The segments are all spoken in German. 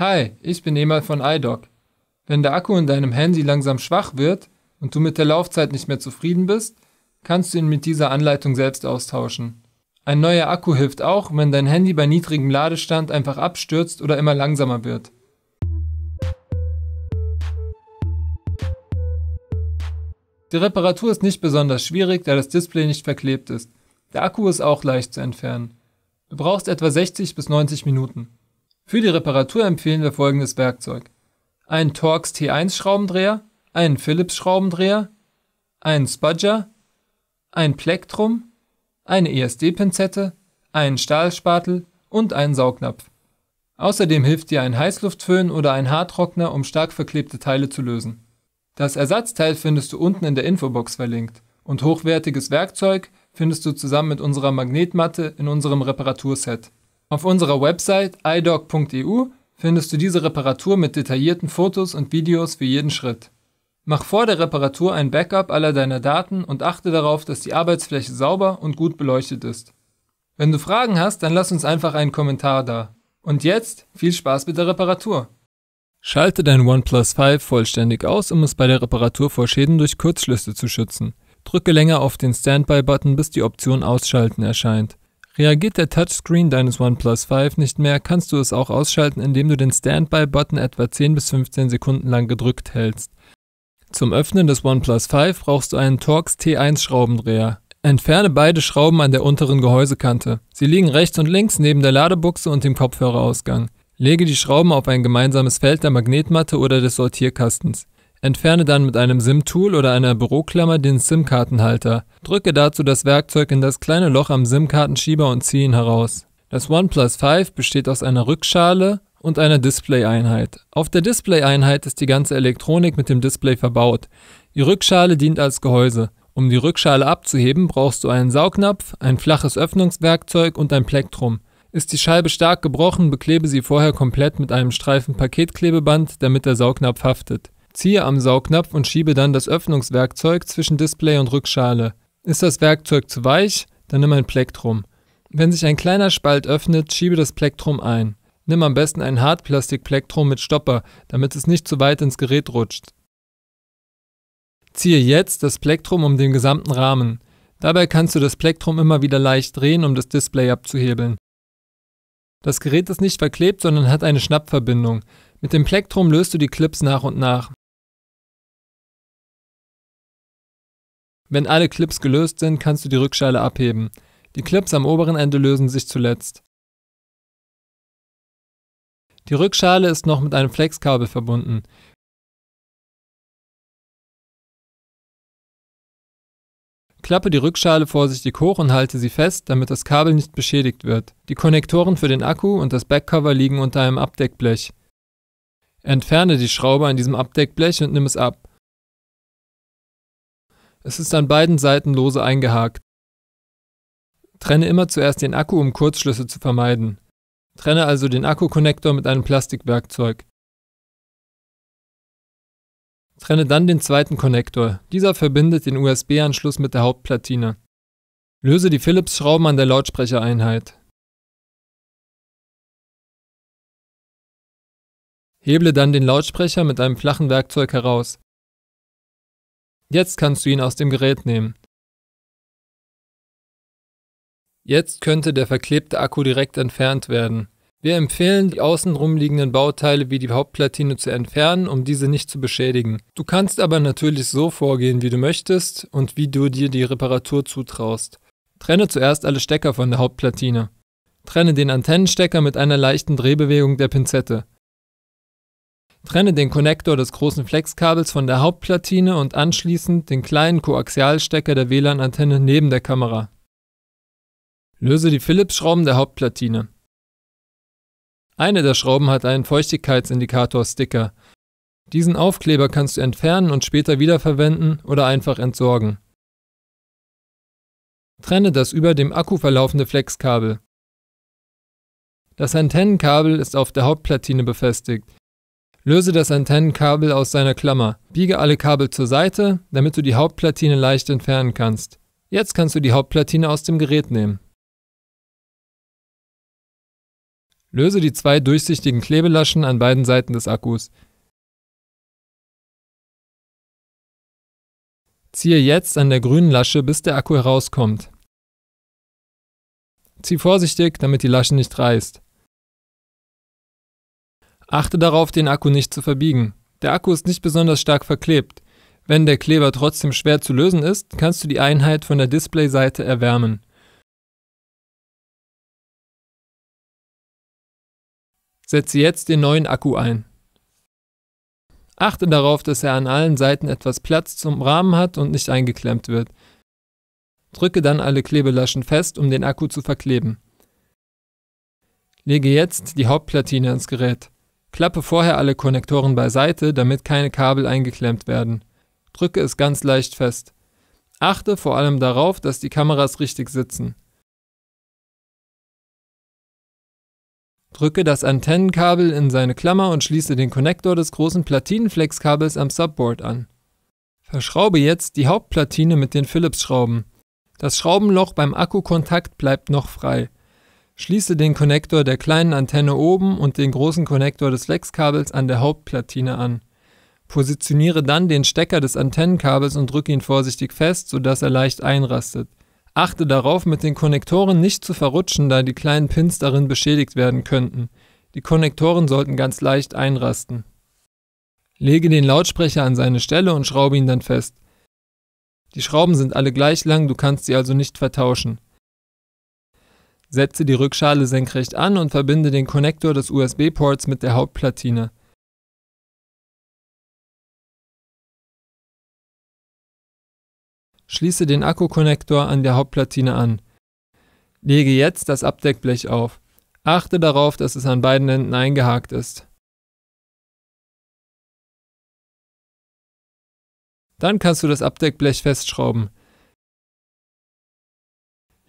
Hi, ich bin Emal von iDoc. Wenn der Akku in deinem Handy langsam schwach wird und du mit der Laufzeit nicht mehr zufrieden bist, kannst du ihn mit dieser Anleitung selbst austauschen. Ein neuer Akku hilft auch, wenn dein Handy bei niedrigem Ladestand einfach abstürzt oder immer langsamer wird. Die Reparatur ist nicht besonders schwierig, da das Display nicht verklebt ist. Der Akku ist auch leicht zu entfernen. Du brauchst etwa 60 bis 90 Minuten. Für die Reparatur empfehlen wir folgendes Werkzeug. Ein Torx T1 Schraubendreher, einen Philips Schraubendreher, einen Spudger, ein Plektrum, eine ESD-Pinzette, einen Stahlspatel und einen Saugnapf. Außerdem hilft dir ein Heißluftföhn oder ein Haartrockner, um stark verklebte Teile zu lösen. Das Ersatzteil findest du unten in der Infobox verlinkt und hochwertiges Werkzeug findest du zusammen mit unserer Magnetmatte in unserem Reparaturset. Auf unserer Website iDoc.eu findest du diese Reparatur mit detaillierten Fotos und Videos für jeden Schritt. Mach vor der Reparatur ein Backup aller deiner Daten und achte darauf, dass die Arbeitsfläche sauber und gut beleuchtet ist. Wenn du Fragen hast, dann lass uns einfach einen Kommentar da. Und jetzt viel Spaß mit der Reparatur! Schalte dein OnePlus 5 vollständig aus, um es bei der Reparatur vor Schäden durch Kurzschlüsse zu schützen. Drücke länger auf den Standby-Button, bis die Option Ausschalten erscheint. Reagiert der Touchscreen deines OnePlus 5 nicht mehr, kannst du es auch ausschalten, indem du den Standby-Button etwa 10 bis 15 Sekunden lang gedrückt hältst. Zum Öffnen des OnePlus 5 brauchst du einen Torx T1 Schraubendreher. Entferne beide Schrauben an der unteren Gehäusekante. Sie liegen rechts und links neben der Ladebuchse und dem Kopfhörerausgang. Lege die Schrauben auf ein gemeinsames Feld der Magnetmatte oder des Sortierkastens. Entferne dann mit einem SIM-Tool oder einer Büroklammer den SIM-Kartenhalter. Drücke dazu das Werkzeug in das kleine Loch am SIM-Kartenschieber und ziehe ihn heraus. Das OnePlus 5 besteht aus einer Rückschale und einer Display-Einheit. Auf der Display-Einheit ist die ganze Elektronik mit dem Display verbaut. Die Rückschale dient als Gehäuse. Um die Rückschale abzuheben, brauchst du einen Saugnapf, ein flaches Öffnungswerkzeug und ein Plektrum. Ist die Scheibe stark gebrochen, beklebe sie vorher komplett mit einem Streifen Paketklebeband, damit der Saugnapf haftet. Ziehe am Saugnapf und schiebe dann das Öffnungswerkzeug zwischen Display und Rückschale. Ist das Werkzeug zu weich, dann nimm ein Plektrum. Wenn sich ein kleiner Spalt öffnet, schiebe das Plektrum ein. Nimm am besten ein Hartplastikplektrum mit Stopper, damit es nicht zu weit ins Gerät rutscht. Ziehe jetzt das Plektrum um den gesamten Rahmen. Dabei kannst du das Plektrum immer wieder leicht drehen, um das Display abzuhebeln. Das Gerät ist nicht verklebt, sondern hat eine Schnappverbindung. Mit dem Plektrum löst du die Clips nach und nach. Wenn alle Clips gelöst sind, kannst du die Rückschale abheben. Die Clips am oberen Ende lösen sich zuletzt. Die Rückschale ist noch mit einem Flexkabel verbunden. Klappe die Rückschale vorsichtig hoch und halte sie fest, damit das Kabel nicht beschädigt wird. Die Konnektoren für den Akku und das Backcover liegen unter einem Abdeckblech. Entferne die Schraube an diesem Abdeckblech und nimm es ab. Es ist an beiden Seiten lose eingehakt. Trenne immer zuerst den Akku, um Kurzschlüsse zu vermeiden. Trenne also den Akku-Konnektor mit einem Plastikwerkzeug. Trenne dann den zweiten Konnektor. Dieser verbindet den USB-Anschluss mit der Hauptplatine. Löse die philips schrauben an der Lautsprechereinheit. Heble dann den Lautsprecher mit einem flachen Werkzeug heraus. Jetzt kannst du ihn aus dem Gerät nehmen. Jetzt könnte der verklebte Akku direkt entfernt werden. Wir empfehlen, die außenrum liegenden Bauteile wie die Hauptplatine zu entfernen, um diese nicht zu beschädigen. Du kannst aber natürlich so vorgehen, wie du möchtest und wie du dir die Reparatur zutraust. Trenne zuerst alle Stecker von der Hauptplatine. Trenne den Antennenstecker mit einer leichten Drehbewegung der Pinzette. Trenne den Konnektor des großen Flexkabels von der Hauptplatine und anschließend den kleinen Koaxialstecker der WLAN-Antenne neben der Kamera. Löse die philips schrauben der Hauptplatine. Eine der Schrauben hat einen Feuchtigkeitsindikator-Sticker. Diesen Aufkleber kannst du entfernen und später wiederverwenden oder einfach entsorgen. Trenne das über dem Akku verlaufende Flexkabel. Das Antennenkabel ist auf der Hauptplatine befestigt. Löse das Antennenkabel aus seiner Klammer. Biege alle Kabel zur Seite, damit du die Hauptplatine leicht entfernen kannst. Jetzt kannst du die Hauptplatine aus dem Gerät nehmen. Löse die zwei durchsichtigen Klebelaschen an beiden Seiten des Akkus. Ziehe jetzt an der grünen Lasche, bis der Akku herauskommt. Zieh vorsichtig, damit die Lasche nicht reißt. Achte darauf, den Akku nicht zu verbiegen. Der Akku ist nicht besonders stark verklebt. Wenn der Kleber trotzdem schwer zu lösen ist, kannst du die Einheit von der Displayseite erwärmen. Setze jetzt den neuen Akku ein. Achte darauf, dass er an allen Seiten etwas Platz zum Rahmen hat und nicht eingeklemmt wird. Drücke dann alle Klebelaschen fest, um den Akku zu verkleben. Lege jetzt die Hauptplatine ans Gerät. Klappe vorher alle Konnektoren beiseite, damit keine Kabel eingeklemmt werden. Drücke es ganz leicht fest. Achte vor allem darauf, dass die Kameras richtig sitzen. Drücke das Antennenkabel in seine Klammer und schließe den Konnektor des großen Platinenflexkabels am Subboard an. Verschraube jetzt die Hauptplatine mit den Phillips-Schrauben. Das Schraubenloch beim Akkukontakt bleibt noch frei. Schließe den Konnektor der kleinen Antenne oben und den großen Konnektor des Lexkabels an der Hauptplatine an. Positioniere dann den Stecker des Antennenkabels und drücke ihn vorsichtig fest, sodass er leicht einrastet. Achte darauf, mit den Konnektoren nicht zu verrutschen, da die kleinen Pins darin beschädigt werden könnten. Die Konnektoren sollten ganz leicht einrasten. Lege den Lautsprecher an seine Stelle und schraube ihn dann fest. Die Schrauben sind alle gleich lang, du kannst sie also nicht vertauschen. Setze die Rückschale senkrecht an und verbinde den Konnektor des USB-Ports mit der Hauptplatine. Schließe den Akkukonnektor an der Hauptplatine an. Lege jetzt das Abdeckblech auf. Achte darauf, dass es an beiden Enden eingehakt ist. Dann kannst du das Abdeckblech festschrauben.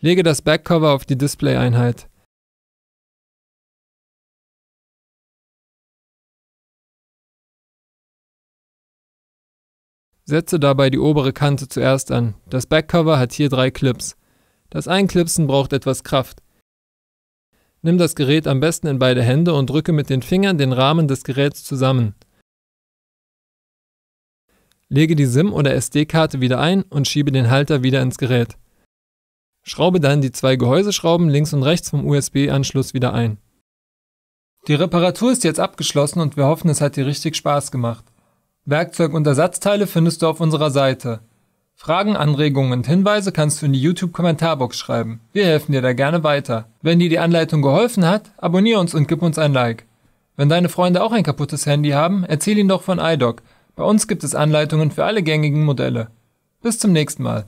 Lege das Backcover auf die Display-Einheit. Setze dabei die obere Kante zuerst an. Das Backcover hat hier drei Clips. Das Einklipsen braucht etwas Kraft. Nimm das Gerät am besten in beide Hände und drücke mit den Fingern den Rahmen des Geräts zusammen. Lege die SIM- oder SD-Karte wieder ein und schiebe den Halter wieder ins Gerät. Schraube dann die zwei Gehäuseschrauben links und rechts vom USB-Anschluss wieder ein. Die Reparatur ist jetzt abgeschlossen und wir hoffen, es hat dir richtig Spaß gemacht. Werkzeug und Ersatzteile findest du auf unserer Seite. Fragen, Anregungen und Hinweise kannst du in die YouTube-Kommentarbox schreiben. Wir helfen dir da gerne weiter. Wenn dir die Anleitung geholfen hat, abonnier uns und gib uns ein Like. Wenn deine Freunde auch ein kaputtes Handy haben, erzähl ihnen doch von iDoc. Bei uns gibt es Anleitungen für alle gängigen Modelle. Bis zum nächsten Mal.